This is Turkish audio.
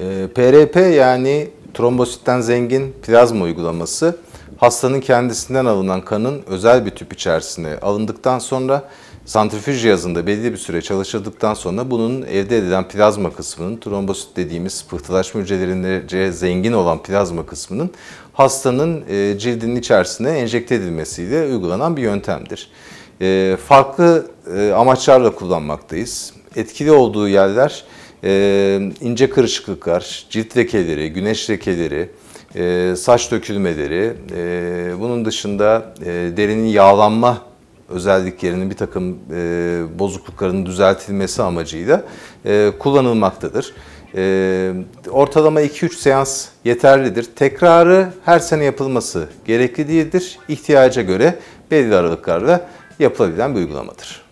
E, ee, PRP yani trombositten zengin plazma uygulaması hastanın kendisinden alınan kanın özel bir tüp içerisine alındıktan sonra santrifüj cihazında belli bir süre çalışıldıktan sonra bunun elde edilen plazma kısmının trombosit dediğimiz pıhtılaşma hücrelerine zengin olan plazma kısmının hastanın e, cildinin içerisine enjekte edilmesiyle uygulanan bir yöntemdir. E, farklı e, amaçlarla kullanmaktayız. Etkili olduğu yerler ee, ince kırışıklıklar, cilt lekeleri, güneş lekeleri, e, saç dökülmeleri, e, bunun dışında e, derinin yağlanma özelliklerinin bir takım bozukluklarının düzeltilmesi amacıyla kullanılmaktadır. ortalama 2-3 seans yeterlidir. Tekrarı her sene yapılması gerekli değildir. İhtiyaca göre belli aralıklarla yapılabilen bir uygulamadır.